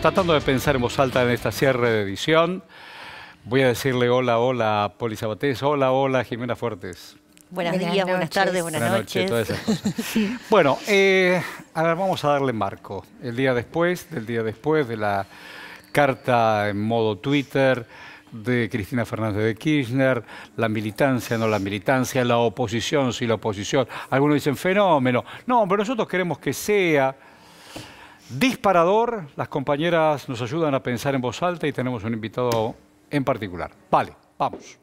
tratando de pensar en voz alta en esta cierre de edición. Voy a decirle hola, hola a Poli Sabatés, hola, hola Jimena Fuertes. buenas días, buenas tardes, buenas, noches. Bueno, ahora eh, vamos a darle marco. El día después, del día después de la carta en modo Twitter de Cristina Fernández de Kirchner, la militancia, no la militancia, la oposición, sí la oposición. Algunos dicen fenómeno. No, pero nosotros queremos que sea disparador. Las compañeras nos ayudan a pensar en voz alta y tenemos un invitado en particular. Vale, vamos.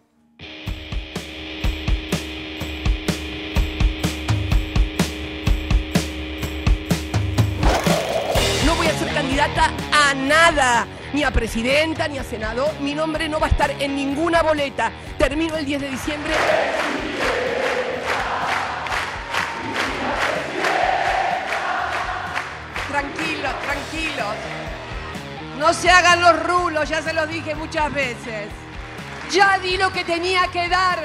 No voy a ser candidata a nada, ni a presidenta, ni a senador. Mi nombre no va a estar en ninguna boleta. Termino el 10 de diciembre. Tranquilo tranquilos, tranquilos. No se hagan los rulos, ya se los dije muchas veces. Ya di lo que tenía que dar.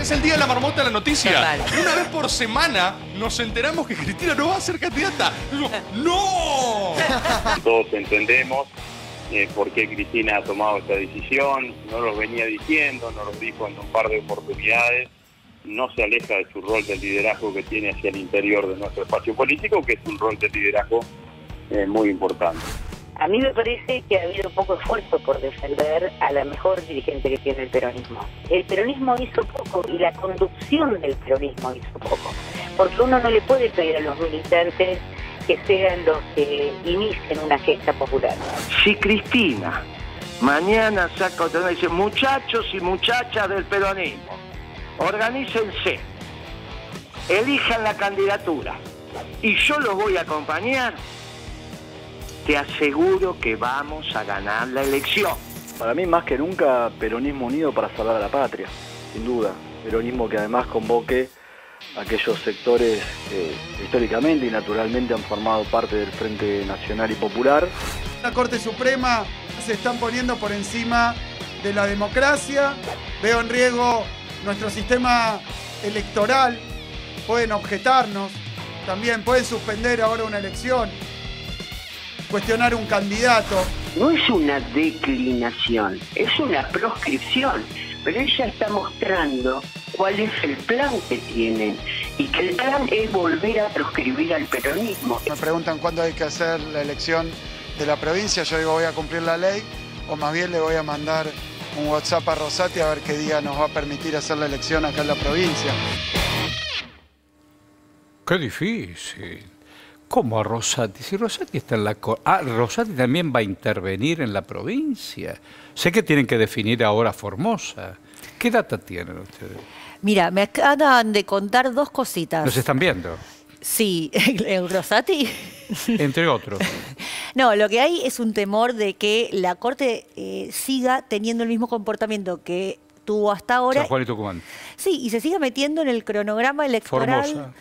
Es el día de la marmota de la noticia. Una vez por semana nos enteramos que Cristina no va a ser candidata. ¡No! Todos entendemos eh, por qué Cristina ha tomado esta decisión. No lo venía diciendo, no lo dijo en un par de oportunidades no se aleja de su rol de liderazgo que tiene hacia el interior de nuestro espacio político, que es un rol de liderazgo eh, muy importante. A mí me parece que ha habido poco esfuerzo por defender a la mejor dirigente que tiene el peronismo. El peronismo hizo poco y la conducción del peronismo hizo poco. Porque uno no le puede pedir a los militantes que sean los que inicien una gesta popular. Si Cristina mañana saca otra vez y dice muchachos y muchachas del peronismo, organícense, elijan la candidatura y yo los voy a acompañar, te aseguro que vamos a ganar la elección. Para mí más que nunca, peronismo unido para salvar a la patria, sin duda. Peronismo que además convoque aquellos sectores que eh, históricamente y naturalmente han formado parte del Frente Nacional y Popular. La Corte Suprema se están poniendo por encima de la democracia. Veo en riesgo nuestro sistema electoral, pueden objetarnos, también pueden suspender ahora una elección, cuestionar un candidato. No es una declinación, es una proscripción, pero ella está mostrando cuál es el plan que tienen y que el plan es volver a proscribir al peronismo. Me preguntan cuándo hay que hacer la elección de la provincia, yo digo voy a cumplir la ley o más bien le voy a mandar un WhatsApp a Rosati a ver qué día nos va a permitir hacer la elección acá en la provincia. Qué difícil. ¿Cómo a Rosati? Si Rosati está en la... Ah, Rosati también va a intervenir en la provincia. Sé que tienen que definir ahora Formosa. ¿Qué data tienen ustedes? Mira, me acaban de contar dos cositas. ¿Nos están viendo? Sí, Rosati. Entre otros. No, lo que hay es un temor de que la Corte eh, siga teniendo el mismo comportamiento que tuvo hasta ahora. San Juan y Tucumán. Sí, y se siga metiendo en el cronograma electoral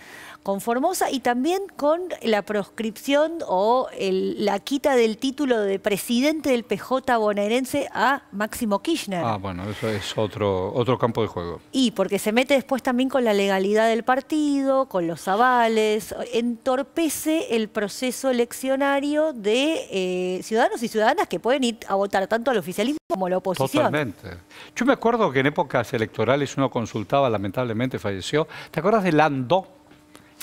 con Formosa y también con la proscripción o la quita del título de presidente del PJ bonaerense a Máximo Kirchner. Ah, bueno, eso es otro, otro campo de juego. Y porque se mete después también con la legalidad del partido, con los avales, entorpece el proceso eleccionario de eh, ciudadanos y ciudadanas que pueden ir a votar tanto al oficialismo como a la oposición. Totalmente. Yo me acuerdo que en épocas electorales uno consultaba, lamentablemente falleció, ¿te acuerdas de Landó?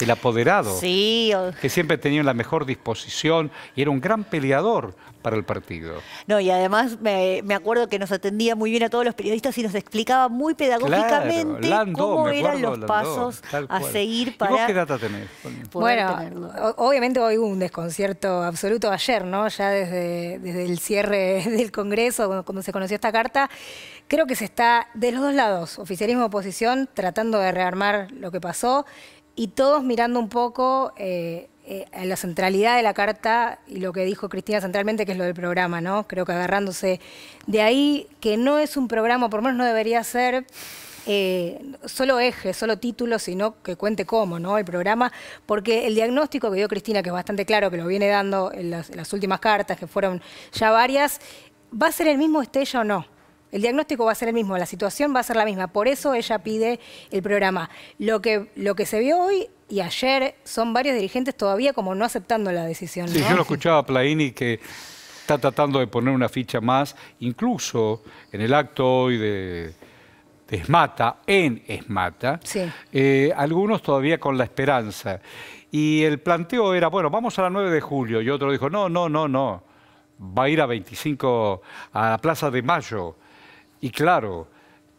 el apoderado, que siempre tenía la mejor disposición y era un gran peleador para el partido. No, y además me, acuerdo que nos atendía muy bien a todos los periodistas y nos explicaba muy pedagógicamente cómo eran los pasos a seguir para... qué data tenés? Bueno, obviamente hoy hubo un desconcierto absoluto ayer, ¿no? Ya desde, desde el cierre del Congreso, cuando, se conoció esta carta, creo que se está de los dos lados, oficialismo-oposición, tratando de rearmar lo que pasó y todos mirando un poco eh, eh, la centralidad de la carta y lo que dijo Cristina centralmente, que es lo del programa, ¿no? Creo que agarrándose de ahí, que no es un programa, por lo menos no debería ser eh, solo eje, solo títulos, sino que cuente cómo, ¿no? El programa, porque el diagnóstico que dio Cristina, que es bastante claro, que lo viene dando en las, las últimas cartas, que fueron ya varias, ¿va a ser el mismo Estella o no? El diagnóstico va a ser el mismo, la situación va a ser la misma. Por eso ella pide el programa. Lo que, lo que se vio hoy y ayer son varios dirigentes todavía como no aceptando la decisión. Sí, yo lo escuchaba a Plaini que está tratando de poner una ficha más, incluso en el acto hoy de, Esmata, en Esmata, eh, algunos todavía con la esperanza. Y el planteo era, bueno, vamos a la 9 de julio. Y otro dijo, no, no, no, no. Va a ir a 25, a la Plaza de Mayo. Y claro,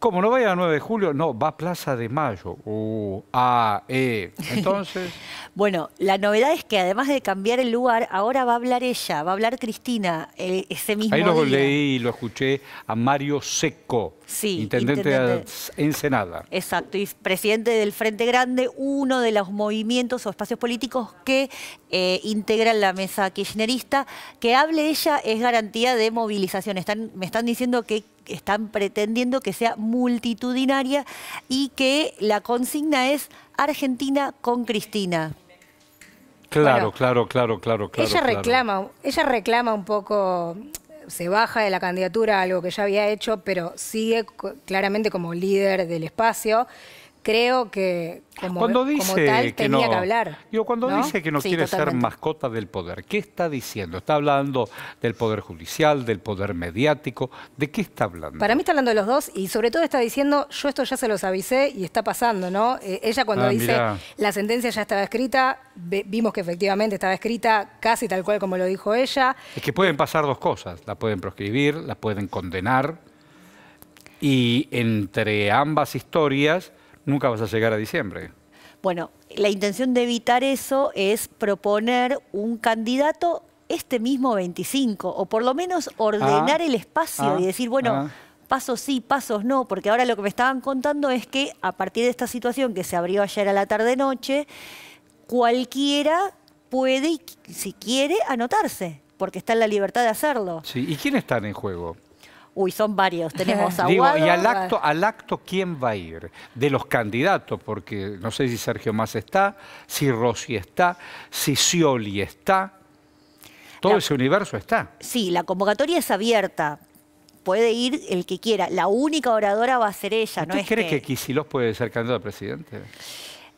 como no vaya a 9 de julio, no, va a Plaza de Mayo. Uh, a E. Entonces. bueno, la novedad es que además de cambiar el lugar, ahora va a hablar ella, va a hablar Cristina eh, ese mismo Ahí lo leí y lo escuché a Mario Seco intendente, de Ensenada. Exacto, y presidente del Frente Grande, uno de los movimientos o espacios políticos que eh, integran la mesa kirchnerista. Que hable ella es garantía de movilización. me están diciendo que están pretendiendo que sea multitudinaria y que la consigna es Argentina con Cristina. Claro, claro, claro, claro, claro. Ella ella reclama un poco se baja de la candidatura, algo que ya había hecho, pero sigue claramente como líder del espacio creo que como, tal tenía que hablar. cuando dice que no quiere ser mascota del poder, ¿qué está diciendo? ¿Está hablando del poder judicial, del poder mediático? ¿De qué está hablando? Para mí está hablando de los dos y sobre todo está diciendo, yo esto ya se los avisé y está pasando, ¿no? Eh, ella cuando ah, dice, la sentencia ya estaba escrita, vimos que efectivamente estaba escrita casi tal cual como lo dijo ella. Es que pueden pasar dos cosas, la pueden proscribir, la pueden condenar y entre ambas historias nunca vas a llegar a diciembre. Bueno, la intención de evitar eso es proponer un candidato este mismo 25, o por lo menos ordenar ah, el espacio ah, y decir, bueno, ah". pasos sí, pasos no, porque ahora lo que me estaban contando es que a partir de esta situación que se abrió ayer a la tarde-noche, cualquiera puede, si quiere, anotarse, porque está en la libertad de hacerlo. Sí, ¿y quiénes están en juego? Uy, son varios. Tenemos a Digo, ¿Y al acto, al acto quién va a ir? De los candidatos, porque no sé si Sergio Más está, si Rossi está, si Scioli está. Todo ese universo está. Sí, la convocatoria es abierta. Puede ir el que quiera. La única oradora va a ser ella. ¿Usted no cree que, que puede ser candidato a presidente?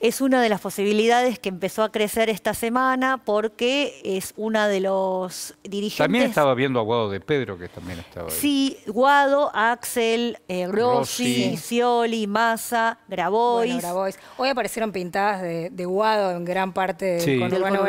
es una de las posibilidades que empezó a crecer esta semana porque es una de los dirigentes. También estaba viendo a Guado de Pedro, que también estaba Sí, Guado, Axel, eh, Rossi, Massa, Grabois. Hoy aparecieron pintadas de, Guado en gran parte del sí, conurbano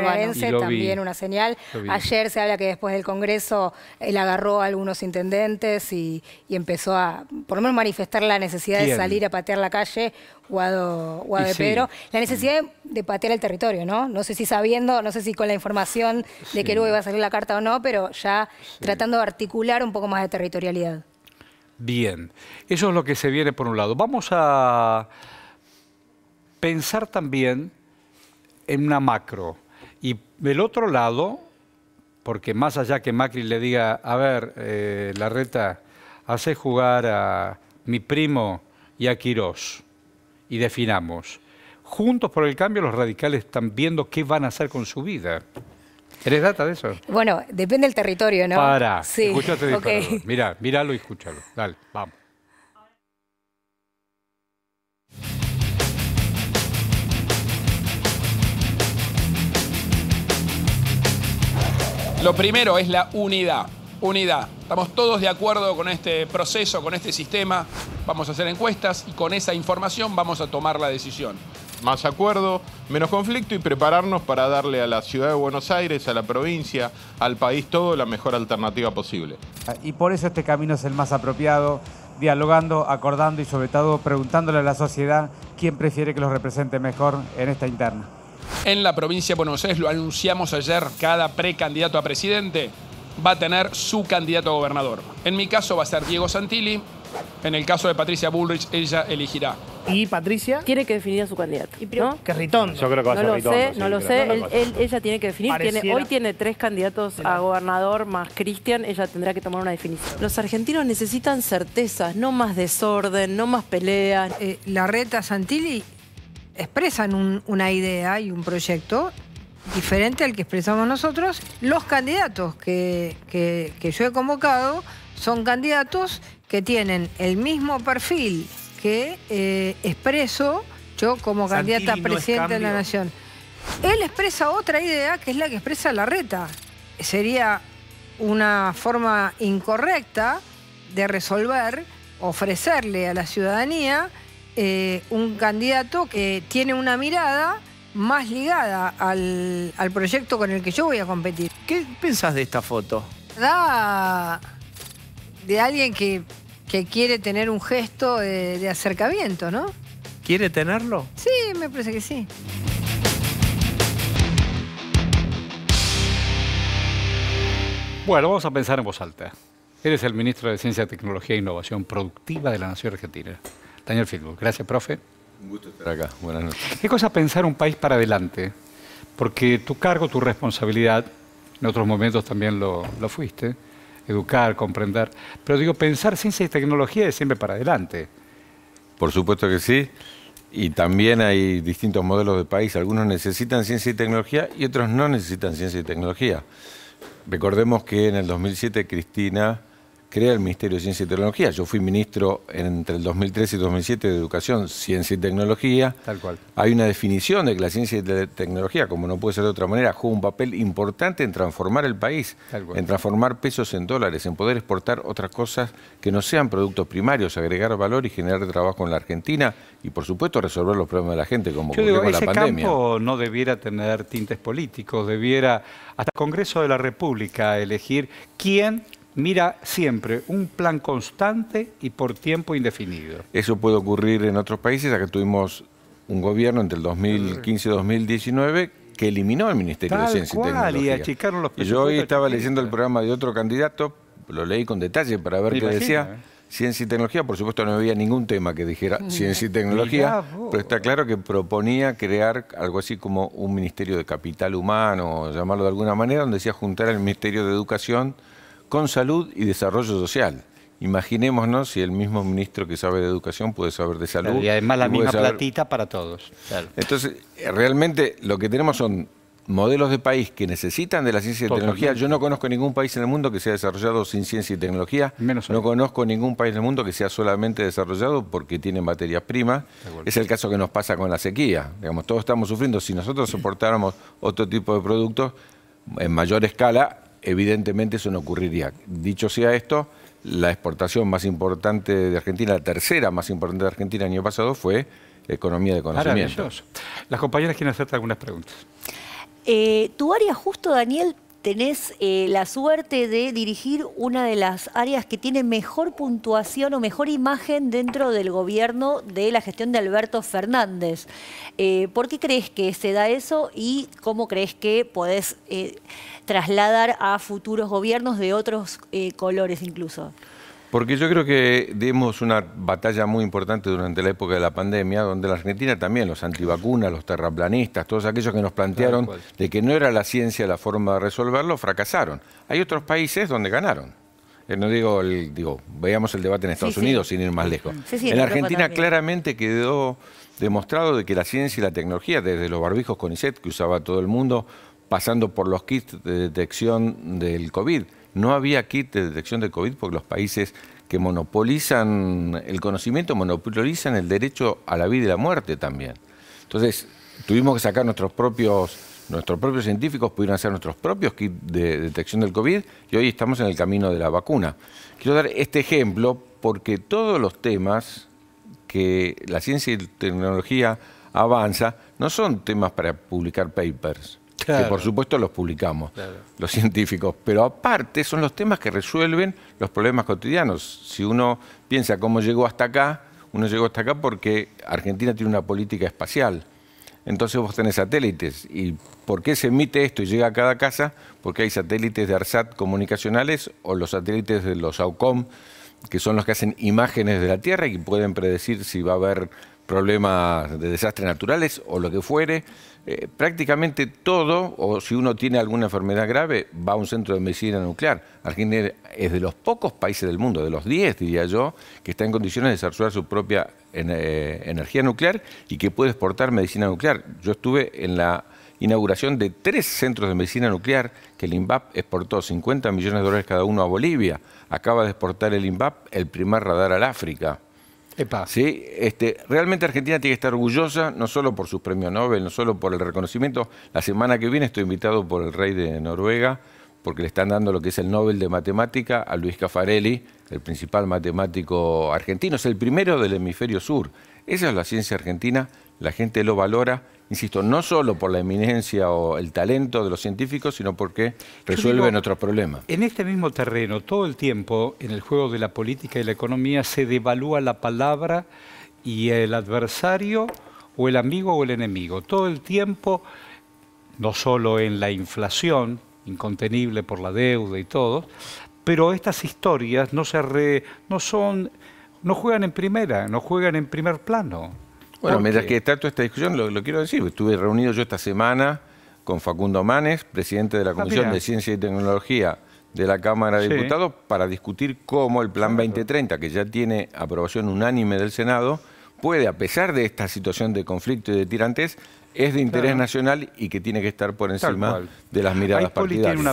también una señal. Ayer se habla que después del Congreso él agarró a algunos intendentes y, empezó a, por lo menos, manifestar la necesidad de salir a patear la calle. Guado, de Pedro, la necesidad de, patear el territorio, ¿no? No sé si sabiendo, no sé si con la información de que luego iba a salir la carta o no, pero ya tratando de articular un poco más de territorialidad. Bien, eso es lo que se viene por un lado. Vamos a pensar también en una macro. Y del otro lado, porque más allá que Macri le diga, a ver, eh, Larreta, hace jugar a mi primo y a Quirós y definamos. Juntos por el cambio, los radicales están viendo qué van a hacer con su vida. ¿Eres data de eso? Bueno, depende del territorio, ¿no? Para, sí. de este Mirá, míralo y escúchalo. Dale, vamos. Lo primero es la unidad. Unidad. Estamos todos de acuerdo con este proceso, con este sistema vamos a hacer encuestas y con esa información vamos a tomar la decisión. Más acuerdo, menos conflicto y prepararnos para darle a la ciudad de Buenos Aires, a la provincia, al país todo la mejor alternativa posible. Y por eso este camino es el más apropiado, dialogando, acordando y sobre todo preguntándole a la sociedad quién prefiere que los represente mejor en esta interna. En la provincia de Buenos Aires, lo anunciamos ayer, cada precandidato a presidente va a tener su candidato a gobernador. En mi caso va a ser Diego Santilli, en el caso de Patricia Bullrich, ella elegirá. ¿Y Patricia? Tiene que definir a su candidato. ¿no? Que Ritón. Yo creo que va a ser no lo sé, no lo sé. ella tiene que definir. hoy tiene tres candidatos a gobernador más Cristian. Ella tendrá que tomar una definición. Los argentinos necesitan certezas, no más desorden, no más peleas. Eh, la reta Santilli expresan una idea y un proyecto diferente al que expresamos nosotros. Los candidatos que yo he convocado son candidatos que tienen el mismo perfil que eh, expreso yo como candidata a presidente de la Nación. Él expresa otra idea que es la que expresa la reta. Sería una forma incorrecta de resolver, ofrecerle a la ciudadanía eh, un candidato que tiene una mirada más ligada al, proyecto con el que yo voy a competir. ¿Qué pensás de esta foto? Da de alguien que, quiere tener un gesto de, acercamiento, ¿no? ¿Quiere tenerlo? Sí, me parece que sí. Bueno, vamos a pensar en voz alta. Eres el ministro de Ciencia, Tecnología e Innovación Productiva de la Nación Argentina. Daniel Filbo, gracias, profe. Un gusto estar acá. Buenas noches. ¿Qué cosa pensar un país para adelante? Porque tu cargo, tu responsabilidad, en otros momentos también lo, lo fuiste, educar, comprender. Pero digo, pensar ciencia y tecnología es siempre para adelante. Por supuesto que sí. Y también hay distintos modelos de país. Algunos necesitan ciencia y tecnología y otros no necesitan ciencia y tecnología. Recordemos que en el 2007 Cristina crea el Ministerio de Ciencia y Tecnología. Yo fui ministro entre el 2003 y 2007 de Educación, Ciencia y Tecnología. Tal cual. Hay una definición de que la ciencia y la tecnología, como no puede ser de otra manera, juega un papel importante en transformar el país, en transformar pesos en dólares, en poder exportar otras cosas que no sean productos primarios, agregar valor y generar trabajo en la Argentina y, por supuesto, resolver los problemas de la gente, como Yo la pandemia. campo no debiera tener tintes políticos, debiera hasta el Congreso de la República elegir quién mira siempre un plan constante y por tiempo indefinido. Eso puede ocurrir en otros países, ya que tuvimos un gobierno entre el 2015 y 2019 que eliminó el Ministerio de Ciencia y Tecnología. Y achicaron los yo hoy estaba leyendo el programa de otro candidato, lo leí con detalle para ver qué decía. ¿eh? Ciencia y tecnología, por supuesto no había ningún tema que dijera ciencia y tecnología, pero está claro que proponía crear algo así como un ministerio de capital humano, llamarlo de alguna manera, donde decía juntar el Ministerio de Educación, con salud y desarrollo social. Imaginémonos si el mismo ministro que sabe de educación puede saber de salud. y además la misma platita para todos. Entonces, eh, realmente lo que tenemos son modelos de país que necesitan de la ciencia y tecnología. Yo no conozco ningún país en el mundo que sea desarrollado sin ciencia y tecnología. Menos no conozco ningún país en el mundo que sea solamente desarrollado porque tiene materias primas. Es el caso que nos pasa con la sequía. Digamos, todos estamos sufriendo. Si nosotros soportáramos otro tipo de productos en mayor escala, evidentemente eso no ocurriría. Dicho sea esto, la exportación más importante de Argentina, la tercera más importante de Argentina el año pasado fue economía de conocimiento. Las compañeras quieren hacerte algunas preguntas. Eh, tu área justo, Daniel, tenés eh, la suerte de dirigir una de las áreas que tiene mejor puntuación o mejor imagen dentro del gobierno de la gestión de Alberto Fernández. Eh, ¿Por qué crees que se da eso y cómo crees que podés eh, trasladar a futuros gobiernos de otros colores incluso? Porque yo creo que dimos una batalla muy importante durante la época de la pandemia, donde la Argentina también, los antivacunas, los terraplanistas, todos aquellos que nos plantearon de que no era la ciencia la forma de resolverlo, fracasaron. Hay otros países donde ganaron. Eh, no digo, el, digo, veamos el debate en Estados Unidos sin ir más lejos. en la Argentina claramente quedó demostrado de que la ciencia y la tecnología, desde los barbijos con CONICET que usaba todo el mundo, pasando por los kits de detección del COVID, no había kit de detección de COVID porque los países que monopolizan el conocimiento monopolizan el derecho a la vida y la muerte también. Entonces, tuvimos que sacar nuestros propios, nuestros propios científicos pudieron hacer nuestros propios kits de detección del COVID y hoy estamos en el camino de la vacuna. Quiero dar este ejemplo porque todos los temas que la ciencia y tecnología avanza no son temas para publicar papers que por supuesto los publicamos los científicos, pero aparte son los temas que resuelven los problemas cotidianos. Si uno piensa cómo llegó hasta acá, uno llegó hasta acá porque Argentina tiene una política espacial. Entonces vos tenés satélites. ¿Y por qué se emite esto y llega a cada casa? Porque hay satélites de ARSAT comunicacionales o los satélites de los AUCOM, que son los que hacen imágenes de la Tierra y pueden predecir si va a haber problemas de desastres naturales o lo que fuere. Eh, prácticamente todo, o si uno tiene alguna enfermedad grave, va a un centro de medicina nuclear. Argentina es de los pocos países del mundo, de los 10 diría yo, que está en condiciones de desarrollar su propia eh, energía nuclear y que puede exportar medicina nuclear. Yo estuve en la inauguración de tres centros de medicina nuclear que el INVAP exportó 50 millones de dólares cada uno a Bolivia. Acaba de exportar el INVAP el primer radar al África. ¿Sí? Este, realmente Argentina tiene que estar orgullosa, no solo por sus premios Nobel, no solo por el reconocimiento. La semana que viene estoy invitado por el rey de Noruega, porque le están dando lo que es el Nobel de Matemática a Luis Caffarelli, el principal matemático argentino, es el primero del hemisferio sur. Esa es la ciencia argentina la gente lo valora, insisto, no solo por la eminencia o el talento de los científicos, sino porque resuelven otros problemas. En este mismo terreno, todo el tiempo, en el juego de la política y la economía, se devalúa la palabra y el adversario o el amigo o el enemigo. Todo el tiempo, no solo en la inflación, incontenible por la deuda y todo, pero estas historias no, se no son no juegan en primera, no juegan en primer plano. Bueno, mientras que está toda esta discusión, lo, quiero decir, estuve reunido yo esta semana con Facundo Manes, presidente de la ah, Comisión de Ciencia y Tecnología de la Cámara de Diputados, para discutir cómo el Plan 2030, que ya tiene aprobación unánime del Senado, puede, a pesar de esta situación de conflicto y de tirantes, es de interés nacional y que tiene que estar por encima de las miradas partidarias.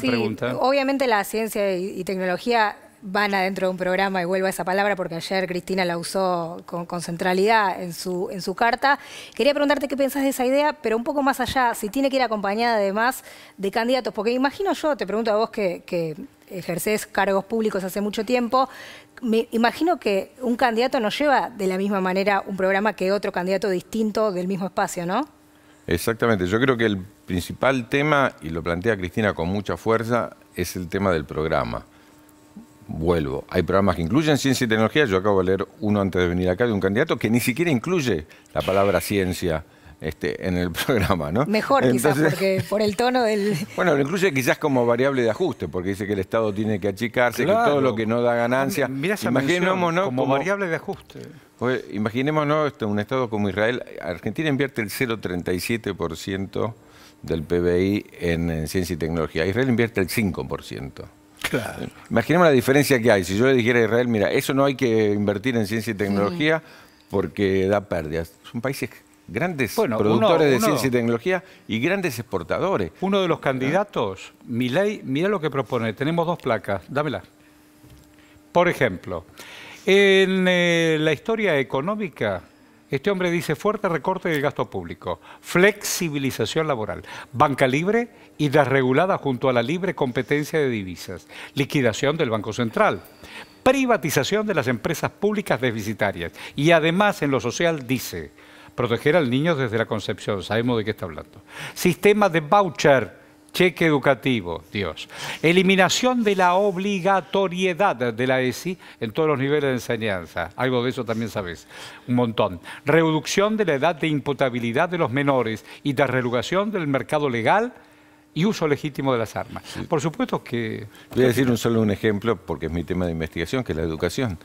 obviamente la ciencia y tecnología van adentro de un programa, y vuelvo a esa palabra porque ayer Cristina la usó con, centralidad en su, en su carta. Quería preguntarte qué pensás de esa idea, pero un poco más allá, si tiene que ir acompañada además de candidatos, porque imagino yo, te pregunto a vos que, que cargos públicos hace mucho tiempo, me imagino que un candidato no lleva de la misma manera un programa que otro candidato distinto del mismo espacio, ¿no? Exactamente, yo creo que el principal tema, y lo plantea Cristina con mucha fuerza, es el tema del programa vuelvo. Hay programas que incluyen ciencia y tecnología. Yo acabo de leer uno antes de venir acá de un candidato que ni siquiera incluye la palabra ciencia. Este, en el programa, ¿no? Mejor quizás porque por el tono del... Bueno, lo incluye quizás como variable de ajuste, porque dice que el Estado tiene que achicarse, que todo lo que no da ganancia... Mirá como, variable de ajuste. Pues, imaginémonos ¿no? Este, un Estado como Israel, Argentina invierte el 0,37% del PBI en, en ciencia y tecnología, Israel invierte el 5%. Claro. Imaginemos la diferencia que hay. Si yo le dijera a Israel, mira, eso no hay que invertir en ciencia y tecnología porque da pérdidas. Son países grandes productores de ciencia y tecnología y grandes exportadores. Uno de los ¿Ah? candidatos, mi ley, mira lo que propone. Tenemos dos placas, dámela. Por ejemplo, en eh, la historia económica este hombre dice fuerte recorte del gasto público, flexibilización laboral, banca libre y desregulada junto a la libre competencia de divisas, liquidación del Banco Central, privatización de las empresas públicas deficitarias y además en lo social dice proteger al niño desde la concepción, sabemos de qué está hablando, sistema de voucher Cheque educativo, Dios. Eliminación de la obligatoriedad de la ESI en todos los niveles de enseñanza. Algo de eso también sabes. Un montón. Reducción de la edad de imputabilidad de los menores y de relugación del mercado legal y uso legítimo de las armas. Por supuesto que... Voy a decir un solo ejemplo, porque es mi tema de investigación, que es la educación.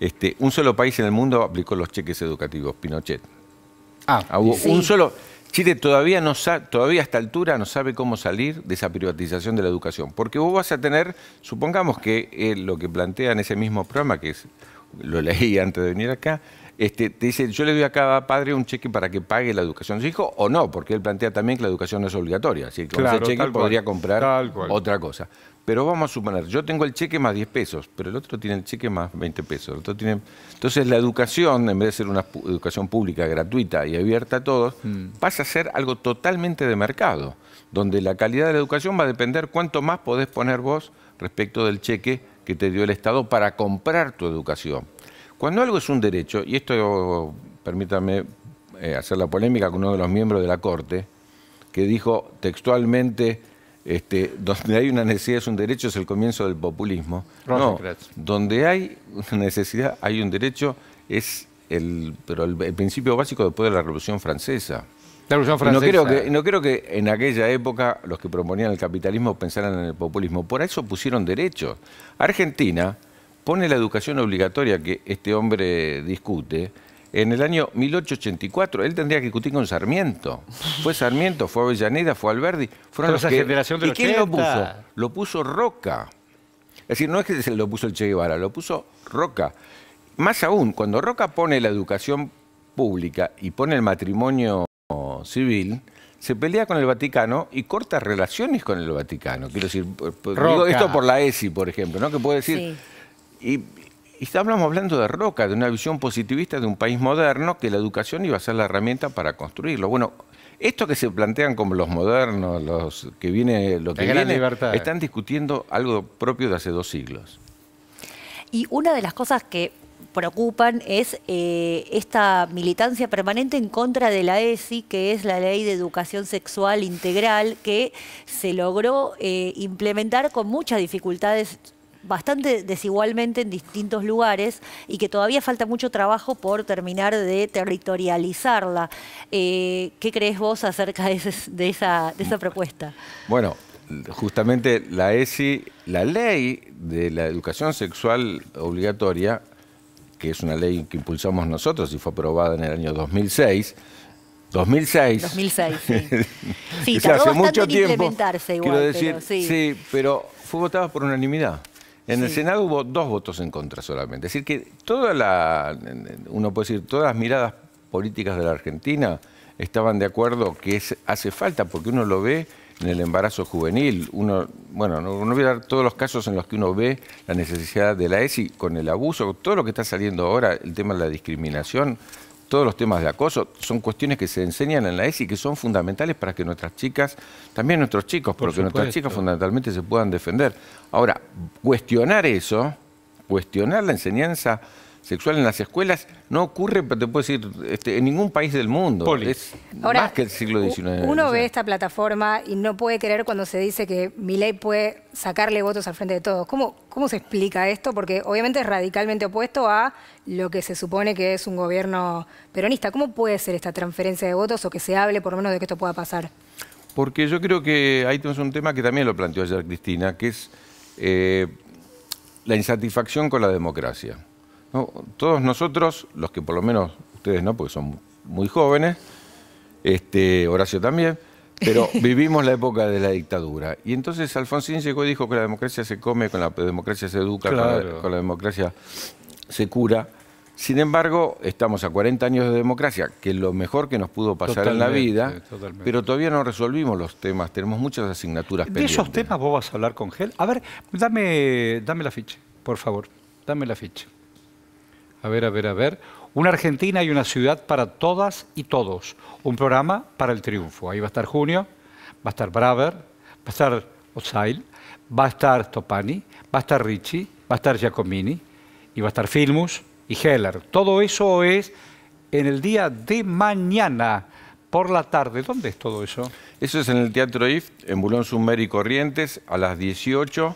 Este, un solo país en el mundo aplicó los cheques educativos, Pinochet. Ah, ah un solo... Chile todavía, no todavía a esta altura no sabe cómo salir de esa privatización de la educación. Porque vos vas a tener, supongamos que eh, lo que plantea en ese mismo programa, que lo leí antes de venir acá, este, te dice, yo le doy a cada padre un cheque para que pague la educación de su hijo, o no, porque él plantea también que la educación no es obligatoria, así que con ese cheque podría comprar otra cosa. Pero vamos a suponer, yo tengo el cheque más 10 pesos, pero el otro tiene el cheque más 20 pesos. Entonces la educación, en vez de ser una educación pública gratuita y abierta a todos, mm. pasa a ser algo totalmente de mercado, donde la calidad de la educación va a depender cuánto más podés poner vos respecto del cheque que te dio el Estado para comprar tu educación. Cuando algo es un derecho, y esto permítame eh, hacer la polémica con uno de los miembros de la Corte, que dijo textualmente este, donde hay una necesidad es un derecho, es el comienzo del populismo. No, donde hay una necesidad, hay un derecho, es el, pero el, principio básico después de la Revolución Francesa. La Revolución Francesa. no creo, que, no creo que en aquella época los que proponían el capitalismo pensaran en el populismo. Por eso pusieron derechos. Argentina pone la educación obligatoria que este hombre discute en el año 1884. Él tendría que discutir con Sarmiento. Fue Sarmiento, fue Avellaneda, fue Alberdi. Fueron ¿Y quién lo puso? Lo puso Roca. Es decir, no es que se lo puso el Che Guevara, lo puso Roca. Más aún, cuando Roca pone la educación pública y pone el matrimonio civil, se pelea con el Vaticano y corta relaciones con el Vaticano. Quiero decir, pues, digo esto por la ESI, por ejemplo, ¿no? Que puede decir estábamos hablando de Roca, de una visión positivista de un país moderno que la educación iba a ser la herramienta para construirlo. Bueno, esto que se plantean como los modernos, los que viene, lo que están discutiendo algo propio de hace dos siglos. Y una de las cosas que preocupan es eh, esta militancia permanente en contra de la ESI, que es la Ley de Educación Sexual Integral, que se logró eh, implementar con muchas dificultades bastante desigualmente en distintos lugares y que todavía falta mucho trabajo por terminar de territorializarla. Eh, ¿Qué crees vos acerca de, esa, propuesta? Bueno, justamente la ESI, la ley de la educación sexual obligatoria, que es una ley que impulsamos nosotros y fue aprobada en el año 2006, 2006. 2006, sí. hace mucho tiempo. pero fue votada por unanimidad. En el Senado hubo dos votos en contra solamente. Es decir, que toda la, uno puede decir, todas las miradas políticas de la Argentina estaban de acuerdo que es, hace falta, porque uno lo ve en el embarazo juvenil. Uno, bueno, no, no, todos los casos en los que uno ve la necesidad de la ESI con el abuso, todo lo que está saliendo ahora, el tema de la discriminación, todos los temas de acoso, son cuestiones que se enseñan en la ESI que son fundamentales para que nuestras chicas, también nuestros chicos, porque nuestras chicas fundamentalmente se puedan defender. Ahora, cuestionar eso, cuestionar la enseñanza sexual en las escuelas no ocurre, pero te puedo decir, este, en ningún país del mundo. Es más que el siglo XIX. Uno ve esta plataforma y no puede creer cuando se dice que mi ley puede sacarle votos al frente de todos. ¿Cómo, ¿Cómo se explica esto? Porque obviamente es radicalmente opuesto a lo que se supone que es un gobierno peronista. ¿Cómo puede ser esta transferencia de votos o que se hable por lo menos de que esto pueda pasar? Porque yo creo que ahí tenemos un tema que también lo planteó ayer Cristina, que es eh, la insatisfacción con la democracia. Todos nosotros, los que por lo menos ustedes no, porque son muy jóvenes, este, Horacio también, pero vivimos la época de la dictadura. Y entonces Alfonsín llegó y dijo que la democracia se come, con la democracia se educa, con, la, democracia se cura. Sin embargo, estamos a 40 años de democracia, que es lo mejor que nos pudo pasar en la vida, pero todavía no resolvimos los temas, tenemos muchas asignaturas pendientes. ¿De esos temas vos vas a hablar con Gel? A ver, dame, dame la ficha, por favor, dame la ficha a ver, a ver, a ver. Una Argentina y una ciudad para todas y todos. Un programa para el triunfo. Ahí va a estar Junio, va a estar Braver, va a estar Osail, va a estar Topani, va a estar Ricci, va a estar Giacomini y va a estar Filmus y Heller. Todo eso es en el día de mañana por la tarde. ¿Dónde es todo eso? Eso es en el Teatro IF, en Bulón Sumer y Corrientes, a las 18.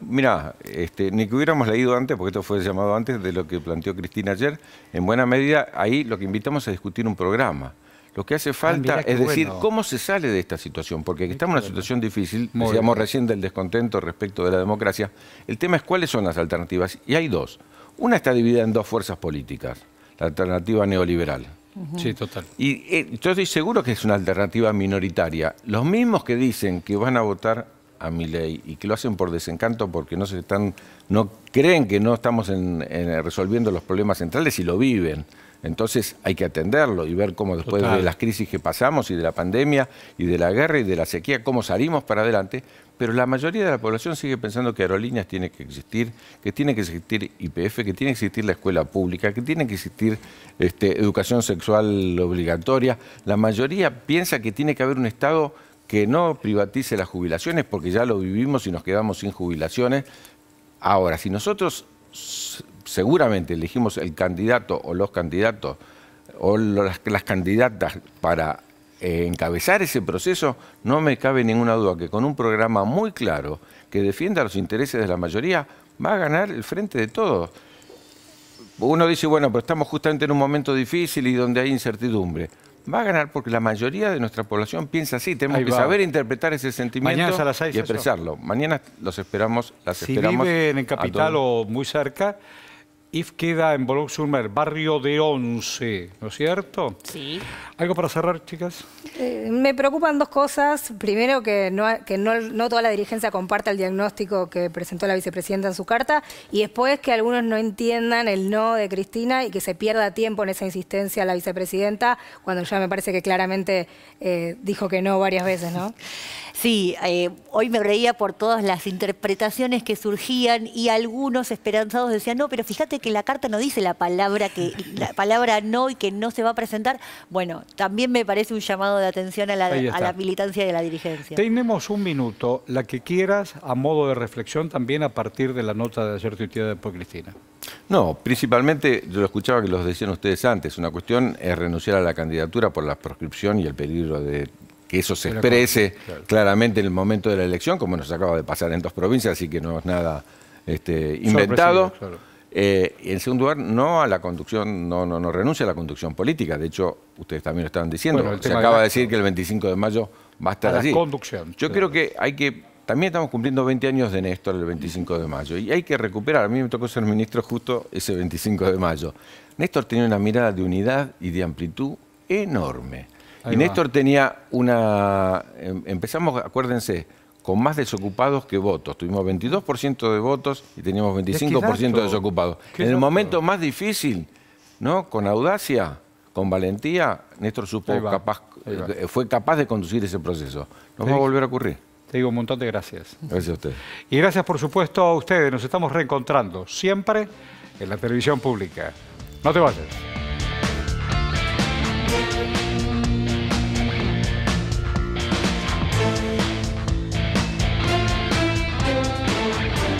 Mira, este, ni que hubiéramos leído antes, porque esto fue llamado antes de lo que planteó Cristina ayer, en buena medida ahí lo que invitamos a discutir un programa. Lo que hace ah, falta es decir cómo se sale de esta situación, porque estamos en una situación difícil, decíamos recién del descontento respecto de la democracia. El tema es cuáles son las alternativas, y hay dos. Una está dividida en dos fuerzas políticas, la alternativa neoliberal. Sí, total. Y eh, yo estoy seguro que es una alternativa minoritaria. Los mismos que dicen que van a votar a mi ley y que lo hacen por desencanto porque no se están, no creen que no estamos en, resolviendo los problemas centrales y lo viven. Entonces hay que atenderlo y ver cómo después de las crisis que pasamos y de la pandemia y de la guerra y de la sequía, cómo salimos para adelante. Pero la mayoría de la población sigue pensando que aerolíneas tiene que existir, que tiene que existir IPF, que tiene que existir la escuela pública, que tiene que existir este, educación sexual obligatoria. La mayoría piensa que tiene que haber un Estado que no privatice las jubilaciones, porque ya lo vivimos y nos quedamos sin jubilaciones. Ahora, si nosotros seguramente elegimos el candidato o los candidatos o las, candidatas para eh, encabezar ese proceso, no me cabe ninguna duda que con un programa muy claro que defienda los intereses de la mayoría, va a ganar el frente de todos. Uno dice, bueno, pero estamos justamente en un momento difícil y donde hay incertidumbre va a ganar porque la mayoría de nuestra población piensa así. Tenemos que saber interpretar ese sentimiento y expresarlo. Mañana los esperamos, las si esperamos. Si viven en Capital o muy cerca, IF queda en Bolón barrio de 11, ¿no es cierto? Sí. ¿Algo para cerrar, chicas? Eh, me preocupan dos cosas. Primero, que, no, que no, toda la dirigencia comparta el diagnóstico que presentó la vicepresidenta en su carta. Y después, que algunos no entiendan el no de Cristina y que se pierda tiempo en esa insistencia a la vicepresidenta, cuando ya me parece que claramente eh, dijo que no varias veces, ¿no? Sí, eh, hoy me reía por todas las interpretaciones que surgían y algunos esperanzados decían, no, pero fíjate que que la carta no dice la palabra que la palabra no y que no se va a presentar, bueno, también me parece un llamado de atención a la, a la militancia y a la dirigencia. Tenemos un minuto, la que quieras, a modo de reflexión también a partir de la nota de ayer de por Cristina. No, principalmente, yo lo escuchaba que los decían ustedes antes, una cuestión es renunciar a la candidatura por la proscripción y el peligro de que eso se exprese claramente en el momento de la elección, como nos acaba de pasar en dos provincias, así que no es nada este, inventado. Eh, en segundo lugar, no a la conducción, no, no, no, renuncia a la conducción política. De hecho, ustedes también lo estaban diciendo. Se acaba de, decir que el 25 de mayo va a estar a La conducción. Yo creo que hay que. También estamos cumpliendo 20 años de Néstor el 25 de mayo y hay que recuperar. A mí me tocó ser ministro justo ese 25 de mayo. Néstor tenía una mirada de unidad y de amplitud enorme. y Néstor tenía una. Em, empezamos, acuérdense, con más desocupados que votos. Tuvimos 22% de votos y teníamos 25% de desocupados. En el momento más difícil, ¿no? Con audacia, con valentía, Néstor supo eh, fue capaz de conducir ese proceso. No va a volver a ocurrir. Te digo un montón de gracias. Gracias a usted. Y gracias, por supuesto, a ustedes. Nos estamos reencontrando siempre en la televisión pública. No te vayas.